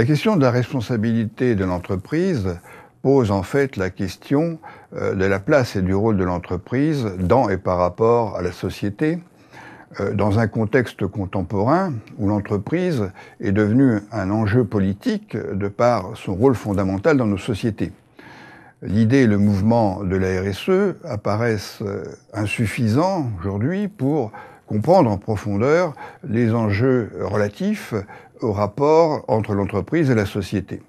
La question de la responsabilité de l'entreprise pose en fait la question euh, de la place et du rôle de l'entreprise dans et par rapport à la société, euh, dans un contexte contemporain où l'entreprise est devenue un enjeu politique de par son rôle fondamental dans nos sociétés. L'idée et le mouvement de la RSE apparaissent euh, insuffisants aujourd'hui pour comprendre en profondeur les enjeux relatifs au rapport entre l'entreprise et la société.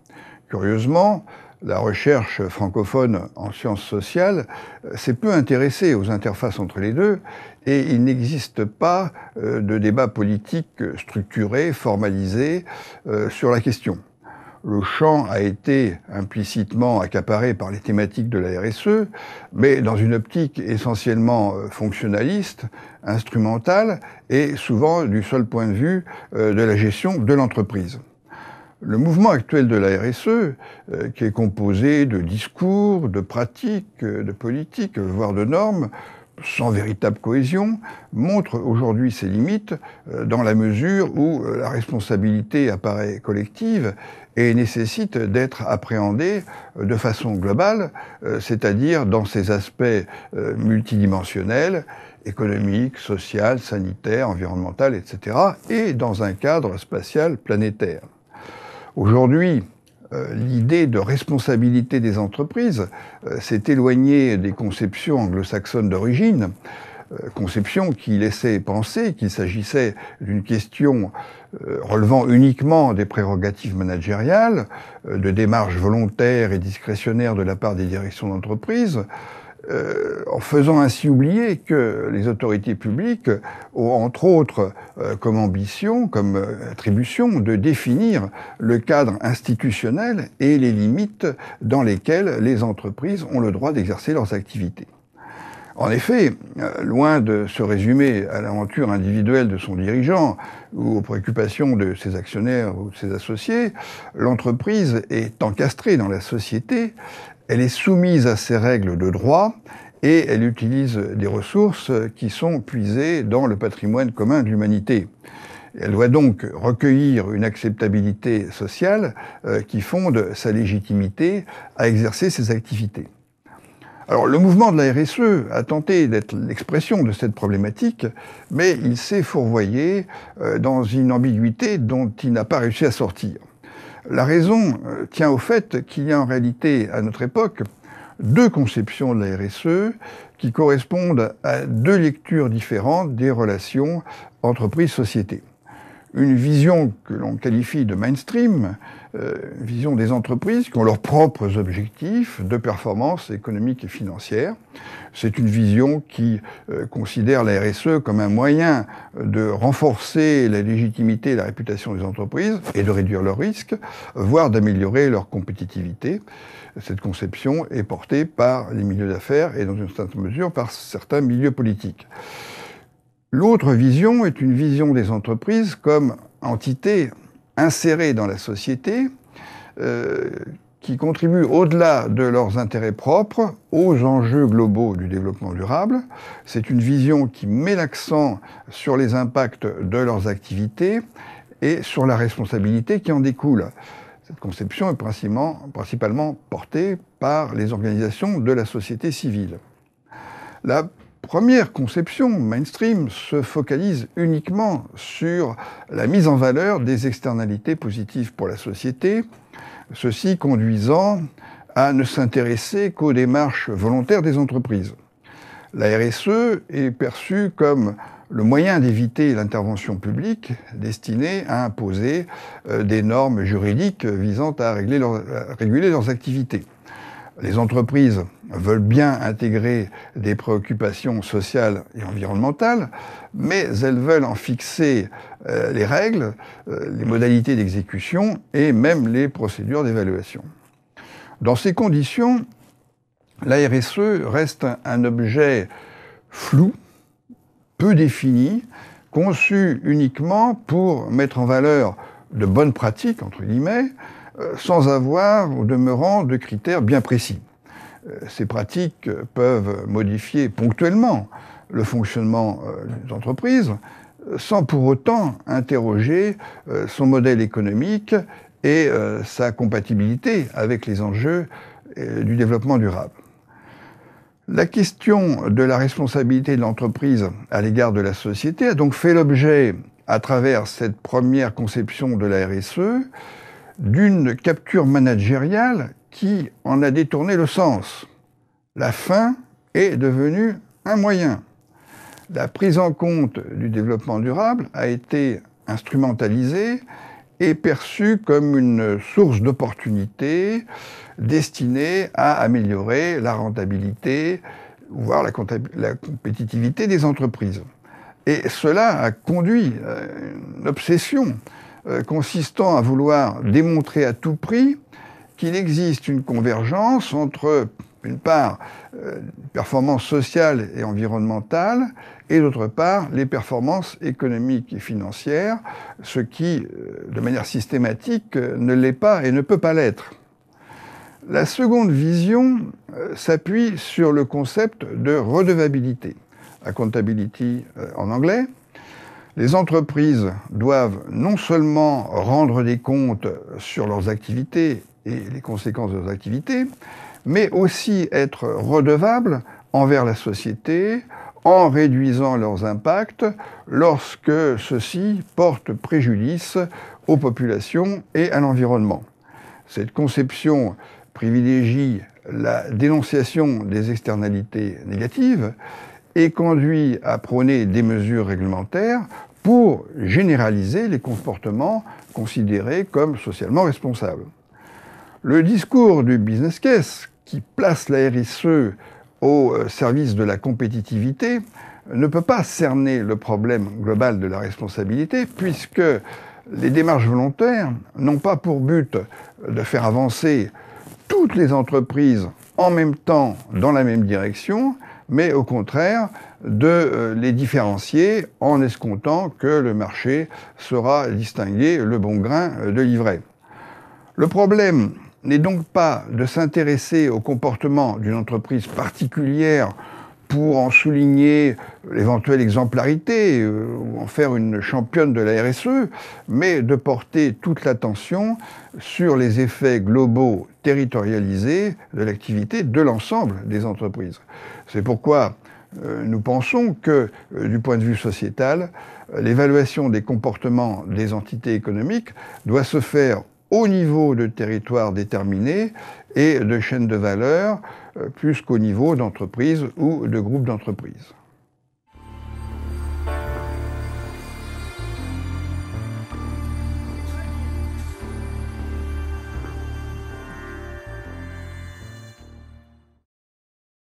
Curieusement, la recherche francophone en sciences sociales s'est peu intéressée aux interfaces entre les deux et il n'existe pas euh, de débat politique structuré, formalisé euh, sur la question le champ a été implicitement accaparé par les thématiques de la RSE, mais dans une optique essentiellement euh, fonctionnaliste, instrumentale et souvent du seul point de vue euh, de la gestion de l'entreprise. Le mouvement actuel de la RSE, euh, qui est composé de discours, de pratiques, de politiques, voire de normes, sans véritable cohésion, montre aujourd'hui ses limites euh, dans la mesure où euh, la responsabilité apparaît collective et nécessite d'être appréhendée euh, de façon globale, c'est-à-dire dans ses aspects multidimensionnels, économiques, sociales, sanitaires, environnementales etc., et dans un cadre spatial planétaire. Aujourd'hui, euh, l'idée de responsabilité des entreprises euh, s'est éloignée des conceptions anglo-saxonnes d'origine, euh, conception qui laissait penser qu'il s'agissait d'une question relevant uniquement des prérogatives managériales, de démarches volontaires et discrétionnaires de la part des directions d'entreprise, euh, en faisant ainsi oublier que les autorités publiques ont entre autres euh, comme ambition, comme euh, attribution de définir le cadre institutionnel et les limites dans lesquelles les entreprises ont le droit d'exercer leurs activités. En effet, loin de se résumer à l'aventure individuelle de son dirigeant ou aux préoccupations de ses actionnaires ou de ses associés, l'entreprise est encastrée dans la société elle est soumise à ses règles de droit et elle utilise des ressources qui sont puisées dans le patrimoine commun de l'humanité. Elle doit donc recueillir une acceptabilité sociale euh, qui fonde sa légitimité à exercer ses activités. Alors le mouvement de la RSE a tenté d'être l'expression de cette problématique, mais il s'est fourvoyé euh, dans une ambiguïté dont il n'a pas réussi à sortir. La raison euh, tient au fait qu'il y a en réalité, à notre époque, deux conceptions de la RSE qui correspondent à deux lectures différentes des relations entreprise-société une vision que l'on qualifie de mainstream, euh, vision des entreprises qui ont leurs propres objectifs de performance économique et financière. C'est une vision qui euh, considère la RSE comme un moyen de renforcer la légitimité et la réputation des entreprises et de réduire leurs risques, voire d'améliorer leur compétitivité. Cette conception est portée par les milieux d'affaires et dans une certaine mesure par certains milieux politiques. L'autre vision est une vision des entreprises comme entités insérées dans la société euh, qui contribuent au-delà de leurs intérêts propres aux enjeux globaux du développement durable. C'est une vision qui met l'accent sur les impacts de leurs activités et sur la responsabilité qui en découle. Cette conception est principalement, portée par les organisations de la société civile première conception mainstream se focalise uniquement sur la mise en valeur des externalités positives pour la société, ceci conduisant à ne s'intéresser qu'aux démarches volontaires des entreprises. La RSE est perçue comme le moyen d'éviter l'intervention publique destinée à imposer euh, des normes juridiques visant à, réguler leurs activités les entreprises veulent bien intégrer des préoccupations sociales et environnementales, mais elles veulent en fixer euh, les règles, euh, les modalités d'exécution et même les procédures d'évaluation. Dans ces conditions, la RSE reste un objet flou, peu défini, conçu uniquement pour mettre en valeur de bonnes pratiques, entre guillemets, euh, sans avoir, au demeurant, de critères bien précis. Euh, ces pratiques peuvent modifier ponctuellement le fonctionnement euh, des entreprises, sans pour autant interroger son modèle économique et sa compatibilité avec les enjeux du développement durable. La question de la responsabilité de l'entreprise à l'égard de la société a donc fait l'objet, à travers cette première conception de la RSE, d'une capture managériale qui en a détourné le sens. La fin est devenue un moyen. La prise en compte du développement durable a été instrumentalisée et perçue comme une source d'opportunités destinée à améliorer la rentabilité, voire la, la, compétitivité des entreprises. Et cela a conduit à une obsession euh, consistant à vouloir mm. démontrer à tout prix qu'il existe une convergence entre, d'une part, euh, performances sociales et environnementales, et d'autre part, les performances économiques et financières, ce qui, euh, de manière systématique, euh, ne l'est pas et ne peut pas l'être. La seconde vision s'appuie sur le concept de redevabilité, accountability en anglais, les entreprises doivent non seulement rendre des comptes sur leurs activités et les conséquences de leurs activités, mais aussi être redevables envers la société en réduisant leurs impacts lorsque ceux-ci portent préjudice aux populations et à l'environnement. Cette conception privilégie la dénonciation des externalités négatives, et conduit à prôner des mesures réglementaires pour généraliser les comportements considérés comme socialement responsables. Le discours du business case, qui place la RSE au euh, service de la compétitivité, ne peut pas cerner le problème global de la responsabilité, puisque les démarches volontaires n'ont pas pour but de faire avancer toutes les entreprises en même temps dans la même direction, mais au contraire de euh, les différencier en escomptant que le marché saura distinguer le bon grain euh, de livret. Le problème n'est donc pas de s'intéresser au comportement d'une entreprise particulière pour en souligner l'éventuelle exemplarité, euh, ou en faire une championne de la RSE, mais de porter toute l'attention sur les effets globaux territorialisés de l'activité de l'ensemble des entreprises. C'est pourquoi euh, nous pensons que, euh, du point de vue sociétal, l'évaluation des comportements des entités économiques doit se faire au niveau de territoires déterminés et de chaînes de valeur, euh, plus qu'au niveau d'entreprises ou de groupes d'entreprises.